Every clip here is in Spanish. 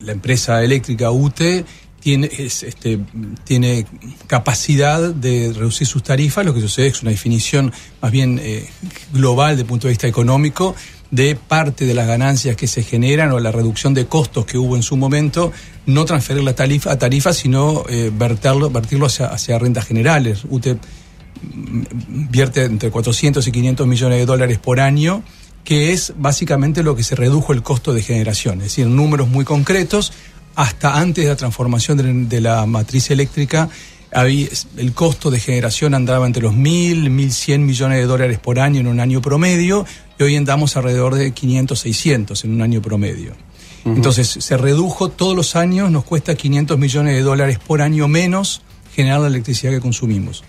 La empresa eléctrica UTE tiene, este, tiene capacidad de reducir sus tarifas, lo que sucede es una definición más bien eh, global desde el punto de vista económico de parte de las ganancias que se generan o la reducción de costos que hubo en su momento, no transferir la tarifa a tarifas sino eh, verterlo, vertirlo hacia, hacia, rentas generales. UTE mm, mm, vierte entre 400 y 500 millones de dólares por año que es básicamente lo que se redujo el costo de generación, es decir, números muy concretos, hasta antes de la transformación de, la matriz eléctrica, el costo de generación andaba entre los 1.000, 1.100 millones de dólares por año en un año promedio, y hoy andamos alrededor de 500, 600 en un año promedio. Entonces, se redujo todos los años, nos cuesta 500 millones de dólares por año menos generar la electricidad que consumimos.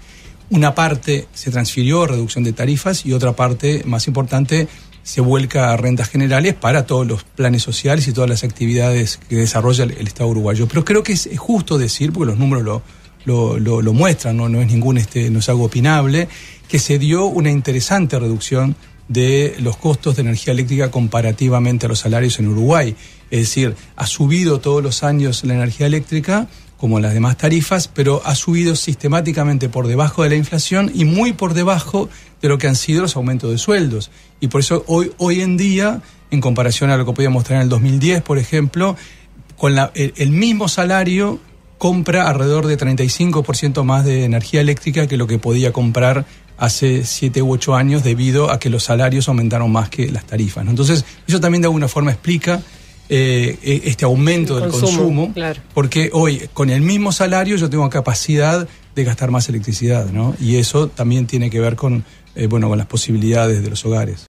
Una parte se transfirió a reducción de tarifas y otra parte, más importante, se vuelca a rentas generales para todos los planes sociales y todas las actividades que desarrolla el, Estado uruguayo. Pero creo que es, justo decir, porque los números lo, lo, muestran, ¿no? no es ningún este, no es algo opinable, que se dio una interesante reducción de los costos de energía eléctrica comparativamente a los salarios en Uruguay. Es decir, ha subido todos los años la energía eléctrica, como las demás tarifas, pero ha subido sistemáticamente por debajo de la inflación y muy por debajo de lo que han sido los aumentos de sueldos. Y por eso hoy, hoy en día, en comparación a lo que podíamos mostrar en el 2010, por ejemplo, con el, mismo salario compra alrededor de 35% más de energía eléctrica que lo que podía comprar hace 7 u 8 años debido a que los salarios aumentaron más que las tarifas. Entonces, eso también de alguna forma explica eh, e-, este aumento del consumo, porque hoy con el mismo salario yo tengo capacidad de gastar más electricidad, ¿no? Y eso también tiene que ver con, eh, bueno, con las posibilidades de los hogares.